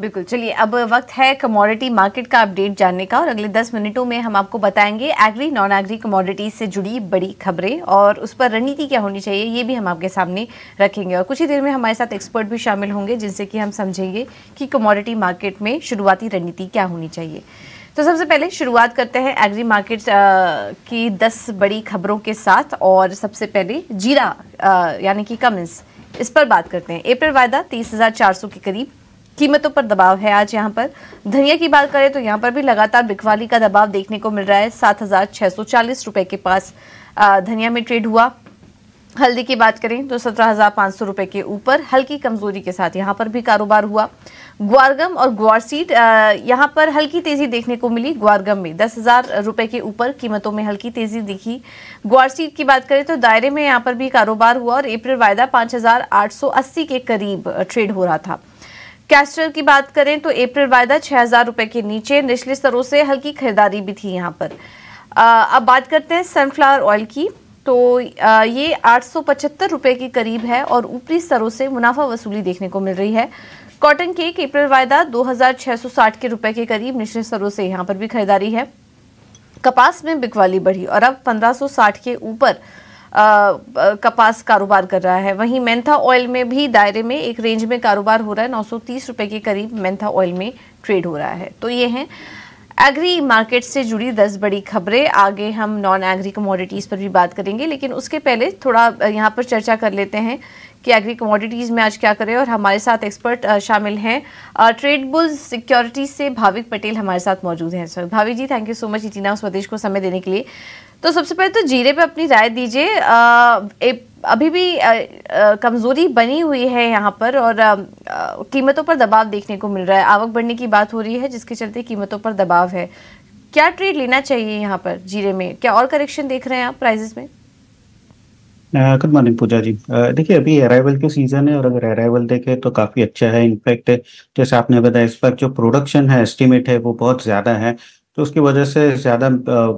बिल्कुल चलिए अब वक्त है कमोडिटी मार्केट का अपडेट जानने का और अगले 10 मिनटों में हम आपको बताएंगे एग्री नॉन एग्री कमोडिटीज से जुड़ी बड़ी खबरें और उस पर रणनीति क्या होनी चाहिए ये भी हम आपके सामने रखेंगे और कुछ ही देर में हमारे साथ एक्सपर्ट भी शामिल होंगे जिनसे कि हम समझेंगे कि कमोडिटी मार्केट में शुरुआती रणनीति क्या होनी चाहिए तो सबसे पहले शुरुआत करते हैं एग्री मार्केट की दस बड़ी खबरों के साथ और सबसे पहले जीरा यानी कि कमिंस इस पर बात करते हैं अप्रैल वायदा तीस के करीब कीमतों पर दबाव है आज यहाँ पर धनिया की बात करें तो यहाँ पर भी लगातार बिकवाली का दबाव देखने को मिल रहा है सात हजार छह सौ चालीस रुपए के पास धनिया में ट्रेड हुआ हल्दी की बात करें तो सत्रह हजार पाँच सौ रुपये के ऊपर हल्की कमजोरी के साथ यहाँ पर भी कारोबार हुआ ग्वारगम और ग्वारसीट यहाँ पर हल्की तेजी देखने को मिली ग्वारगम में दस हजार रुपये के ऊपर कीमतों में हल्की तेजी दिखी ग्वारसीट की बात करें तो दायरे में यहाँ पर भी कारोबार हुआ और अप्रैल वायदा पाँच हजार आठ सौ अस्सी के करीब ट्रेड हो रहा था कैस्टर की बात करें तो अप्रैल वायदा छह हज़ार रुपए के नीचे निचले स्तरों से हल्की खरीदारी भी थी यहाँ पर आ, अब बात करते हैं सनफ्लावर ऑयल की तो आ, ये आठ सौ पचहत्तर रुपये के करीब है और ऊपरी स्तरों से मुनाफा वसूली देखने को मिल रही है कॉटन केक अप्रैल वायदा 2660 के रुपए के करीब निचले स्तरों से यहाँ पर भी खरीदारी है कपास में बिकवाली बढ़ी और अब 1560 के ऊपर कपास कारोबार कर रहा है वहीं मेंथा ऑयल में भी दायरे में एक रेंज में कारोबार हो रहा है 930 सौ के करीब मेंथा ऑयल में ट्रेड हो रहा है तो ये हैं एग्री मार्केट से जुड़ी दस बड़ी खबरें आगे हम नॉन एग्री कमोडिटीज़ पर भी बात करेंगे लेकिन उसके पहले थोड़ा यहाँ पर चर्चा कर लेते हैं कि एग्री कमोडिटीज़ में आज क्या करें और हमारे साथ एक्सपर्ट शामिल हैं ट्रेड बुल सिक्योरिटीज से भाविक पटेल हमारे साथ मौजूद हैं sir Bhavik ji thank you so much इटीना स्वदेश को समय देने के लिए तो सबसे पहले तो जीरे पे अपनी राय दीजिए अभी भी कमज़ोरी बनी हुई है यहाँ पर और कीमतों पर दबाव देखने को मिल रहा है आवक बढ़ने की बात हो रही है जिसके चलते कीमतों पर दबाव है क्या ट्रेड लेना चाहिए यहाँ पर जीरे में क्या और करेक्शन देख रहे हैं आप प्राइजेस में गुड मॉर्निंग पूजा जी देखिए अभी अराइवल के सीजन है और अगर अराइवल देखे तो काफी अच्छा है इनफैक्ट जैसे आपने बताया इस पर जो प्रोडक्शन है एस्टिमेट है वो बहुत ज्यादा है तो उसकी वजह से ज़्यादा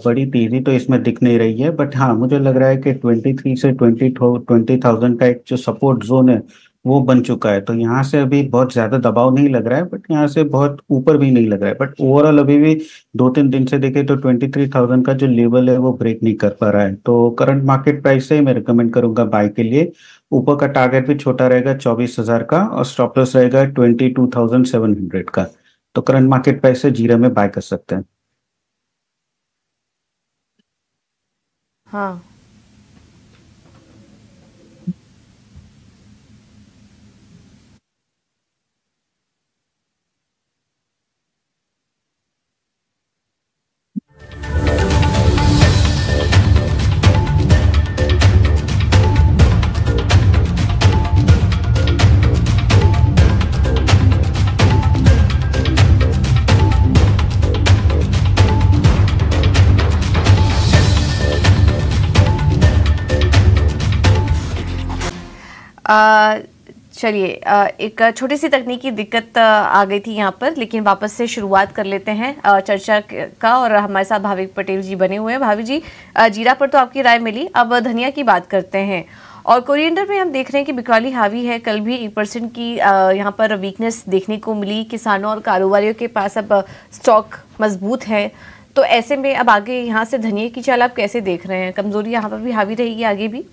बड़ी तेजी तो इसमें दिख नहीं रही है बट हाँ मुझे लग रहा है कि ट्वेंटी थ्री से ट्वेंटी ट्वेंटी थाउजेंड का एक जो सपोर्ट जोन है वो बन चुका है तो यहाँ से अभी बहुत ज़्यादा दबाव नहीं लग रहा है बट यहाँ से बहुत ऊपर भी नहीं लग रहा है बट ओवरऑल अभी भी दो तीन दिन से देखें तो ट्वेंटी थ्री थाउजेंड का जो लेवल है वो ब्रेक नहीं कर पा रहा है तो करंट मार्केट प्राइस से ही मैं रिकमेंड करूंगा बाय के लिए ऊपर का टारगेट भी छोटा रहेगा चौबीस हज़ार का और स्टॉपलस रहेगा twenty two thousand seven hundred का तो करंट मार्केट प्राइस से जीरो में बाय कर सकते हैं हाँ चलिए एक छोटी सी तकनीकी दिक्कत आ गई थी यहाँ पर लेकिन वापस से शुरुआत कर लेते हैं चर्चा का और हमारे साथ भाविक पटेल जी बने हुए हैं भावी जी जीरा पर तो आपकी राय मिली अब धनिया की बात करते हैं और कोरिएंडर में हम देख रहे हैं कि बिकवाली हावी है कल भी एक परसेंट की यहाँ पर वीकनेस देखने को मिली किसानों और कारोबारियों के पास अब स्टॉक मजबूत है तो ऐसे में अब आगे यहाँ से धनिया की चाल आप कैसे देख रहे हैं कमजोरी यहाँ पर भी हावी रहेगी आगे भी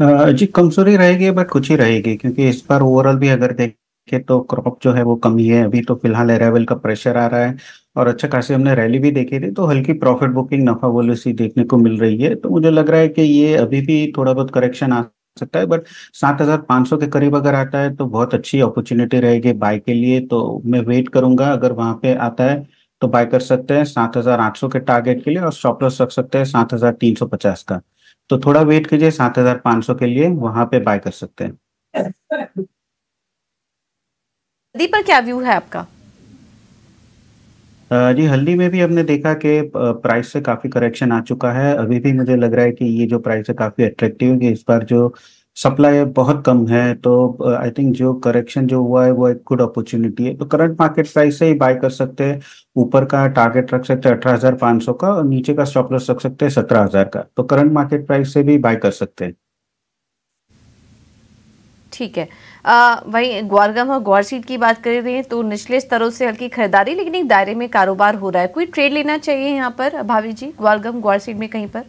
जी कमजोरी रहेगी बट कुछ ही रहेगी क्योंकि इस बार ओवरऑल भी अगर देखें तो क्रॉप जो है वो कम ही है अभी तो फिलहाल एरावल का प्रेशर आ रहा है और अच्छा खासी हमने रैली भी देखी थी तो हल्की प्रॉफिट बुकिंग नफा सी देखने को मिल रही है तो मुझे लग रहा है कि ये अभी भी थोड़ा बहुत करेक्शन आ सकता है बट सात हजार पांच सौ के करीब अगर आता है तो बहुत अच्छी अपॉर्चुनिटी रहेगी बाय के लिए तो मैं वेट करूंगा अगर वहां पे आता है तो बाय कर सकते हैं सात हजार आठ सौ के टारगेट के लिए और स्टॉप लॉस रख सकते हैं सात हजार तीन सौ पचास का तो थोड़ा वेट कीजिए सात हजार पांच सौ के लिए वहां पे बाय कर सकते हैं हल्दी पर क्या व्यू है आपका जी हल्दी में भी हमने देखा कि प्राइस से काफी करेक्शन आ चुका है अभी भी मुझे लग रहा है कि ये जो प्राइस है काफी अट्रैक्टिव है कि इस बार जो सप्लाई बहुत कम है तो आई uh, थिंक जो करेक्शन जो हुआ है वो एक गुड अपॉर्चुनिटी है तो करंट मार्केट प्राइस से ही बाय कर सकते हैं ऊपर का टारगेट रख सकते हैं अठारह हजार पांच सौ का और नीचे का स्टॉप लॉस रख सकते हैं सत्रह हजार का तो करंट मार्केट प्राइस से भी बाय कर सकते हैं ठीक है आ, ग्वारगम और सीट की बात कर रहे हैं तो निचले स्तरों से हल्की खरीदारी लेकिन एक दायरे में कारोबार हो रहा है कोई ट्रेड लेना चाहिए यहाँ पर भाभी जी ग्वारगम सीट में कहीं पर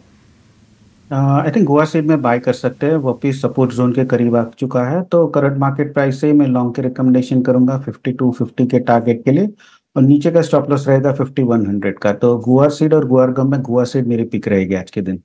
आई थिंक गोवा सीड में बाय कर सकते हैं वो भी सपोर्ट जोन के करीब आ चुका है तो करंट मार्केट प्राइस से मैं लॉन्ग के रिकमेंडेशन करूंगा फिफ्टी टू 50 के टारगेट के लिए और नीचे का स्टॉप लॉस रहेगा 5100 का तो गोवा सीड और गोवा गम में गोवा सीड मेरी पिक रहेगी आज के दिन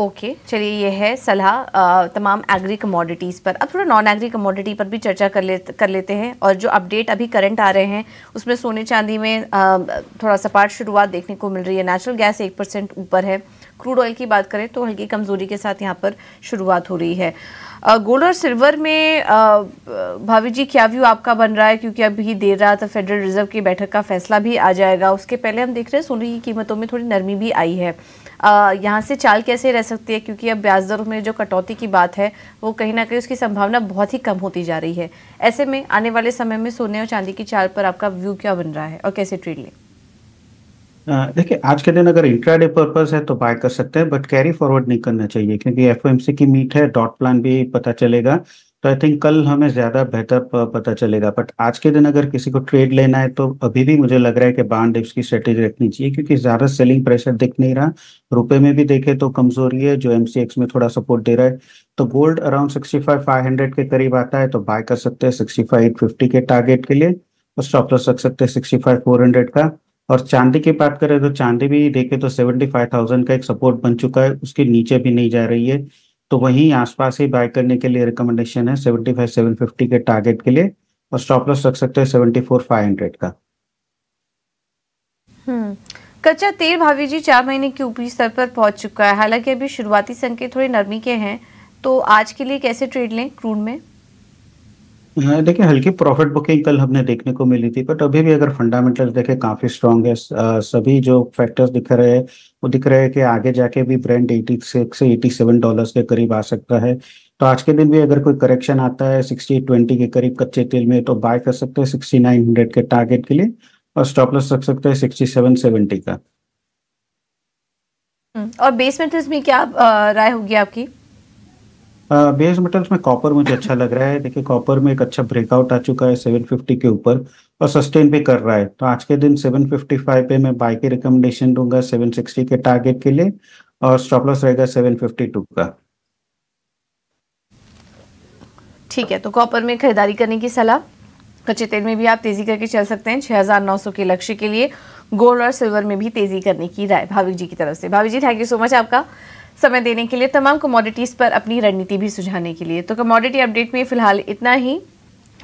ओके चलिए ये है सलाह तमाम एग्री कमोडिटीज़ पर अब थोड़ा नॉन एग्री कमोडिटी पर भी चर्चा कर ले कर लेते हैं और जो अपडेट अभी करंट आ रहे हैं उसमें सोने चांदी में आ, थोड़ा सपाट शुरुआत देखने को मिल रही है नेचुरल गैस एक परसेंट ऊपर है क्रूड ऑयल की बात करें तो हल्की कमज़ोरी के साथ यहाँ पर शुरुआत हो रही है गोल्ड और सिल्वर में भाभी जी क्या व्यू आपका बन रहा है क्योंकि अभी देर रात फेडरल रिजर्व की बैठक का फैसला भी आ जाएगा उसके पहले हम देख रहे हैं सोने की कीमतों में थोड़ी नरमी भी आई है यहाँ से चाल कैसे रह सकती है क्योंकि अब ब्याज दरों में जो कटौती की बात है वो कहीं ना कहीं उसकी संभावना बहुत ही कम होती जा रही है ऐसे में आने वाले समय में सोने और चांदी की चाल पर आपका व्यू क्या बन रहा है और कैसे ट्रेड लें देखिए आज के दिन अगर इंट्रा डे पर्पज है तो बाय कर सकते हैं बट कैरी फॉरवर्ड नहीं करना चाहिए क्योंकि एफओएमसी की मीट है डॉट प्लान भी पता चलेगा तो आई थिंक कल हमें ज्यादा बेहतर पता चलेगा बट आज के दिन अगर किसी को ट्रेड लेना है तो अभी भी मुझे लग रहा है कि बांड डिप्स की स्ट्रेटेजी रखनी चाहिए क्योंकि ज्यादा सेलिंग प्रेशर दिख नहीं रहा रुपए में भी देखे तो कमजोरी है जो एमसीएक्स में थोड़ा सपोर्ट दे रहा है तो gold around sixty five five hundred के करीब आता है तो बाय कर सकते हैं सिक्सटी फाइव एट फिफ्टी के टारगेट के लिए और स्टॉप लॉस रख सकते हैं सिक्सटी फाइव फोर हंड्रेड का और चांदी की बात करें तो चांदी भी देखे तो सेवेंटी फाइव थाउजेंड का एक सपोर्ट बन चुका है उसके नीचे भी नहीं जा रही है तो वहीं आसपास ही बाय करने के लिए रिकमेंडेशन है सेवेंटी फाइव सेवन फिफ्टी के टारगेट के लिए और स्टॉप लॉस रख सकते हैं सेवेंटी फोर फाइव हंड्रेड का हम्म, कच्चा तेल भावी जी चार महीने के ऊपरी स्तर पर पहुंच चुका है हालांकि अभी शुरुआती संकेत थोड़े नरमी के हैं तो आज के लिए कैसे ट्रेड लें क्रूड में हाँ, देखिए हल्की प्रॉफिट बुकिंग कल हमने देखने को मिली थी बट अभी भी अगर फंडामेंटल देखें काफी स्ट्रांग है सभी जो फैक्टर्स दिख रहे हैं वो दिख रहे हैं कि आगे जाके भी ब्रांड 86 से 87 डॉलर्स के करीब आ सकता है तो आज के दिन भी अगर कोई करेक्शन आता है 60 20 के करीब कच्चे तेल में तो बाय कर सकते हैं सिक्सटी के टारगेट के लिए और स्टॉप लॉस रख सकते हैं 67 70 का हम्म, और बेस मेटल्स में क्या राय होगी आपकी बेस मेटल्स में कॉपर मुझे अच्छा लग रहा है देखिए कॉपर में एक अच्छा ब्रेकआउट आ चुका है सेवन फिफ्टी के ऊपर और सस्टेन भी कर रहा है तो आज के दिन सेवन फिफ्टी फाइव पे मैं बाय की रिकमेंडेशन दूंगा सेवन सिक्सटी के टारगेट के लिए और स्टॉप लॉस रहेगा टू का ठीक है तो कॉपर में खरीदारी करने की सलाह कच्चे तेल में भी आप तेजी करके चल सकते हैं 6900 के लक्ष्य के लिए गोल्ड और सिल्वर में भी तेजी करने की राय भाविक जी की तरफ से Bhavik ji thank you so much आपका समय देने के लिए तमाम कमोडिटीज़ पर अपनी रणनीति भी सुझाने के लिए तो कमोडिटी अपडेट में फिलहाल इतना ही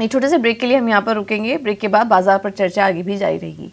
एक छोटे से ब्रेक के लिए हम यहाँ पर रुकेंगे ब्रेक के बाद बाजार पर चर्चा आगे भी जारी रहेगी